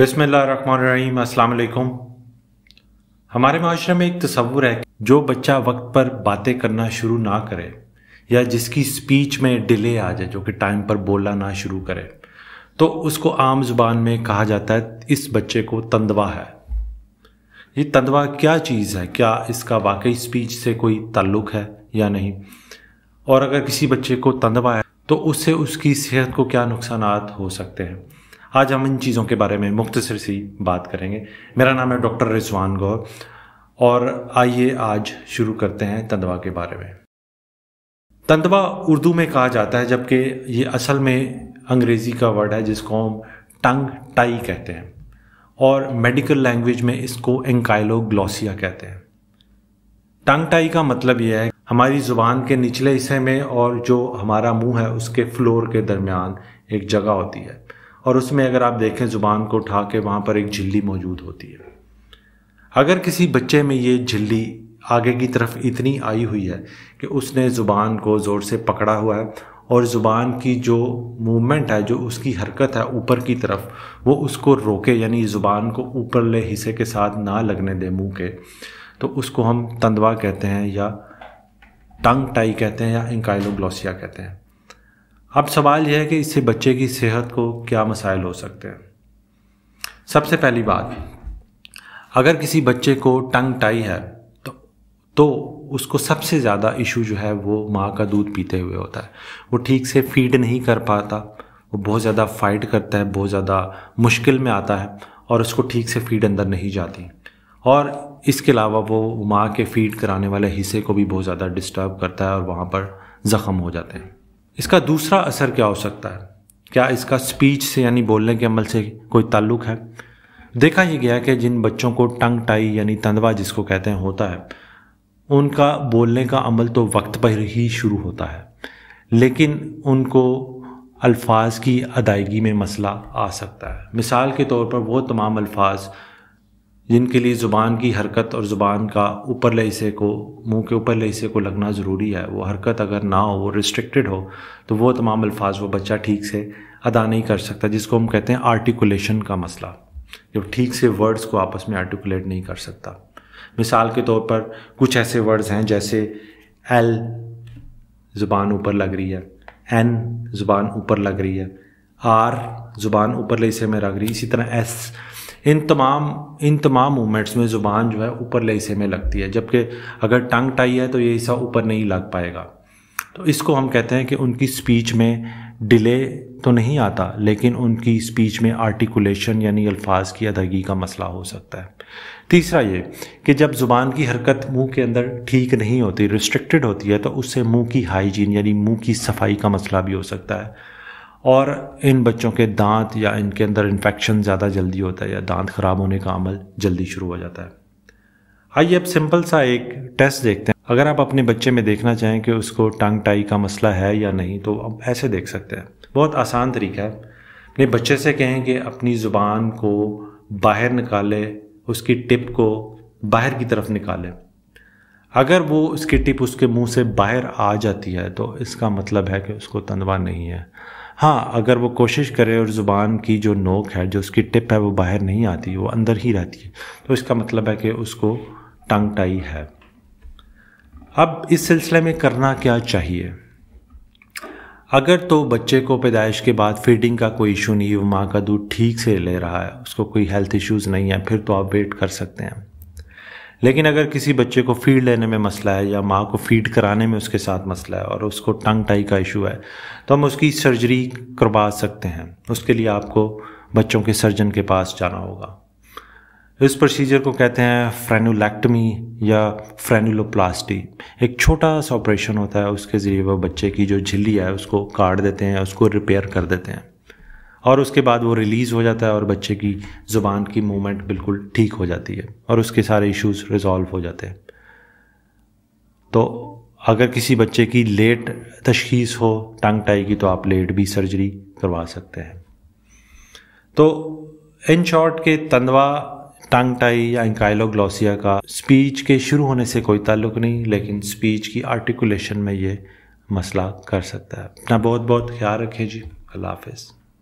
बिसमीम अलकुम हमारे माशरे में एक तस्वुर है जो बच्चा वक्त पर बातें करना शुरू ना करे या जिसकी स्पीच में डिले आ जाए जो कि टाइम पर बोलना ना शुरू करे तो उसको आम जुबान में कहा जाता है इस बच्चे को तंदवा है ये तंदवा क्या चीज़ है क्या इसका वाकई स्पीच से कोई ताल्लुक है या नहीं और अगर किसी बच्चे को तंदवा है तो उससे उसकी सेहत को क्या नुकसान हो सकते हैं आज हम इन चीज़ों के बारे में मुख्तसर सी बात करेंगे मेरा नाम है डॉक्टर रिजवान गौर और आइए आज शुरू करते हैं तंदवा के बारे में तंदवा उर्दू में कहा जाता है जबकि ये असल में अंग्रेज़ी का वर्ड है जिसको हम टंग टाई कहते हैं और मेडिकल लैंग्वेज में इसको एंकाइलोग्लॉसिया कहते हैं टंग टाई का मतलब यह है हमारी ज़ुबान के निचले हिस्से में और जो हमारा मुंह है उसके फ्लोर के दरमियान एक जगह होती है और उसमें अगर आप देखें ज़ुबान को उठा के वहाँ पर एक झिल्ली मौजूद होती है अगर किसी बच्चे में ये झिल्ली आगे की तरफ इतनी आई हुई है कि उसने ज़ुबान को ज़ोर से पकड़ा हुआ है और ज़ुबान की जो मूवमेंट है जो उसकी हरकत है ऊपर की तरफ वो उसको रोके यानी ज़ुबान को ऊपरले हिस्से के साथ ना लगने दे मुंह के तो उसको हम तंदवा कहते हैं या टंग टाई कहते हैं या इंकाइलोग्लोसिया कहते हैं अब सवाल यह है कि इससे बच्चे की सेहत को क्या मसाइल हो सकते हैं सबसे पहली बात अगर किसी बच्चे को टंग टाई है तो तो उसको सबसे ज़्यादा इशू जो है वो माँ का दूध पीते हुए होता है वो ठीक से फीड नहीं कर पाता वो बहुत ज़्यादा फाइट करता है बहुत ज़्यादा मुश्किल में आता है और उसको ठीक से फीड अंदर नहीं जाती और इसके अलावा वो माँ के फीड कराने वाले हिस्से को भी बहुत ज़्यादा डिस्टर्ब करता है और वहाँ पर ज़ख़म हो जाते हैं इसका दूसरा असर क्या हो सकता है क्या इसका स्पीच से यानी बोलने के अमल से कोई ताल्लुक है देखा ही गया कि जिन बच्चों को टंग टाई यानी तंदवा जिसको कहते हैं होता है उनका बोलने का अमल तो वक्त पर ही शुरू होता है लेकिन उनको अल्फाज की अदायगी में मसला आ सकता है मिसाल के तौर पर वो तमाम अल्फाज जिनके लिए ज़ुबान की हरकत और ज़ुबान का ऊपरले हिस्से को मुंह के ऊपरले हिस्से को लगना ज़रूरी है वो हरकत अगर ना हो वो रिस्ट्रिक्टेड हो तो वो तमाम अल्फाज वो बच्चा ठीक से अदा नहीं कर सकता जिसको हम कहते हैं आर्टिकुलेशन का मसला जब ठीक से वर्ड्स को आपस में आर्टिकुलेट नहीं कर सकता मिसाल के तौर पर कुछ ऐसे वर्ड्स हैं जैसे एल ज़ुबान ऊपर लग रही है एन ज़ुबान ऊपर लग रही है आर ज़ुबान ले हिस्से में लग रही है इसी तरह एस इन तमाम इन तमाम मूवमेंट्स में ज़ुबान जो है ऊपरले हिस्से में लगती है जबकि अगर टंग टाई है तो ये हिस्सा ऊपर नहीं लग पाएगा तो इसको हम कहते हैं कि उनकी स्पीच में डिले तो नहीं आता लेकिन उनकी स्पीच में आर्टिकुलेशन यानी अल्फाज की अदगी का मसला हो सकता है तीसरा ये कि जब ज़ुबान की हरकत मुंह के अंदर ठीक नहीं होती रिस्ट्रिक्टेड होती है तो उससे मुंह की हाइजीन यानी मुंह की सफाई का मसला भी हो सकता है और इन बच्चों के दांत या इनके अंदर इन्फेक्शन ज़्यादा जल्दी होता है या दांत ख़राब होने का अमल जल्दी शुरू हो जाता है आइए अब सिंपल सा एक टेस्ट देखते हैं अगर आप अपने बच्चे में देखना चाहें कि उसको टंग टाई का मसला है या नहीं तो आप ऐसे देख सकते हैं बहुत आसान तरीका है अपने बच्चे से कहें कि अपनी ज़ुबान को बाहर निकाले उसकी टिप को बाहर की तरफ निकालें अगर वो उसकी टिप उसके मुंह से बाहर आ जाती है तो इसका मतलब है कि उसको तनवा नहीं है हाँ अगर वो कोशिश करे और ज़ुबान की जो नोक है जो उसकी टिप है वो बाहर नहीं आती वो अंदर ही रहती है तो इसका मतलब है कि उसको टंग टाई है अब इस सिलसिले में करना क्या चाहिए अगर तो बच्चे को पैदाइश के बाद फीडिंग का कोई इशू नहीं है माँ का दूध ठीक से ले रहा है उसको कोई हेल्थ इश्यूज़ नहीं है फिर तो आप वेट कर सकते हैं लेकिन अगर किसी बच्चे को फीड लेने में मसला है या माँ को फीड कराने में उसके साथ मसला है और उसको टंग टाई का इशू है तो हम उसकी सर्जरी करवा सकते हैं उसके लिए आपको बच्चों के सर्जन के पास जाना होगा इस प्रोसीजर को कहते हैं फ्रेनुलैक्टमी या फ्रेनुलोप्लास्टी एक छोटा सा ऑपरेशन होता है उसके ज़रिए वह बच्चे की जो झिल्ली है उसको काट देते हैं उसको रिपेयर कर देते हैं और उसके बाद वो रिलीज़ हो जाता है और बच्चे की ज़ुबान की मूवमेंट बिल्कुल ठीक हो जाती है और उसके सारे इश्यूज रिजॉल्व हो जाते हैं तो अगर किसी बच्चे की लेट तशखीस हो टंग टाई की तो आप लेट भी सर्जरी करवा सकते हैं तो इन शॉर्ट के तंदवा टंग टाई या इंकाइलोग्लोसिया का स्पीच के शुरू होने से कोई ताल्लुक नहीं लेकिन स्पीच की आर्टिकुलेशन में ये मसला कर सकता है अपना बहुत बहुत ख्याल रखें जी अल्लाह हाफिज़